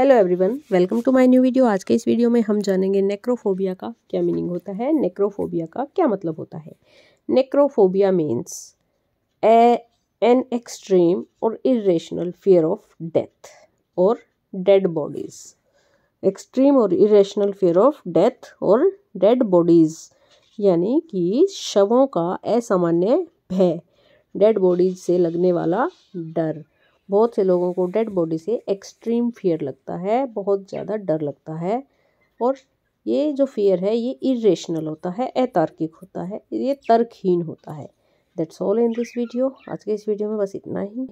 hello everyone welcome to my new video आज के इस वीडियो में हम जानेंगे नेक्रोफोबिया का क्या मीनिंग होता है नेक्रोफोबिया का क्या मतलब होता है necrophobia means a an extreme और इरेशनल फियर ऑफ डेथ और डेड बॉडीज एक्सट्रीम और इरेशनल फियर ऑफ डेथ और डेड बॉडीज यानी कि शवों का असामान्य भय डेड बॉडीज से लगने वाला डर बहुत से लोगों को डेड बॉडी से एक्सट्रीम फियर लगता है बहुत ज़्यादा डर लगता है और ये जो फियर है ये इरेशनल होता है अतार्किक होता है ये तर्कहीन होता है that's all in this video आज के इस वीडियो में बस इतना ही